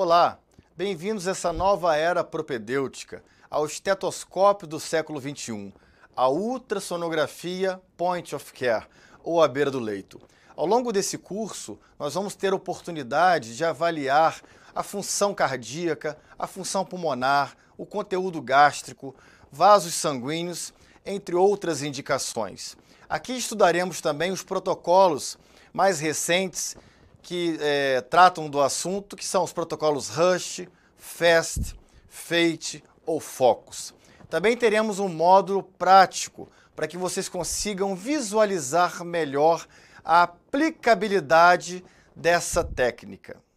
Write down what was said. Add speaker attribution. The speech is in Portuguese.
Speaker 1: Olá, bem-vindos a essa nova era propedêutica, ao estetoscópio do século XXI, a ultrassonografia point of care, ou à beira do leito. Ao longo desse curso, nós vamos ter oportunidade de avaliar a função cardíaca, a função pulmonar, o conteúdo gástrico, vasos sanguíneos, entre outras indicações. Aqui estudaremos também os protocolos mais recentes que é, tratam do assunto, que são os protocolos Rush, Fast, Fate ou Focus. Também teremos um módulo prático para que vocês consigam visualizar melhor a aplicabilidade dessa técnica.